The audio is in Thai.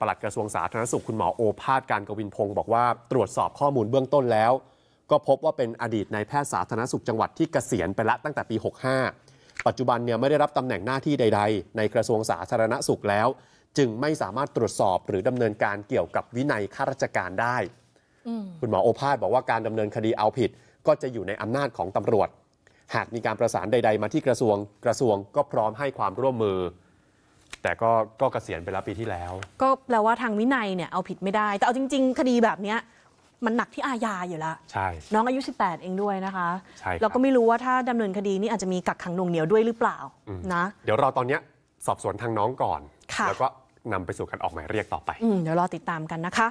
ปลัดกระทรวงสาธารณสุขคุณหมอโอภาสการกวินพงศ์บอกว่าตรวจสอบข้อมูลเบื้องต้นแล้ว ก็พบว่าเป็นอดีตนายแพทย์สาธารณสุขจังหวัดที่เกษียณไปละตั้งแต่ปี 65 ปัจจุบันเนี่ยไม่ได้รับตำแหน่งหน้าที่ใด ๆ ในกระทรวงสาธารณสุขแล้ว จึงไม่สามารถตรวจสอบหรือดำเนินการเกี่ยวกับวินัยข้าราชการได้คุณหมอโอภาสบอกว่าการดำเนินคดีเอาผิดก็จะอยู่ในอำนาจของตำรวจ หากมีการประสานใด ๆ มาที่กระทรวงกระทรวงก็พร้อมให้ความร่วมมือแต่ก็ก็เกษียณไปแล้วปีที่แล้ว ก็แปลว่าทางวินัยเนี่ยเอาผิดไม่ได้ แต่เอาจริง ๆ คดีแบบเนี้ยมันหนักที่อาญาอยู่แล้ว ใช่ น้องอายุ 18 เองด้วยนะคะใช่เราก็ไม่รู้ว่าถ้าดำเนินคดีนี่อาจจะมีกักขังหน่วงเหนียวด้วยหรือเปล่านะ เดี๋ยวรอตอนเนี้ยสอบสวนทางน้องก่อน แล้วก็นำไปสู่การออกหมายเรียกต่อไปอเดี๋ยวรอติดตามกันนะคะ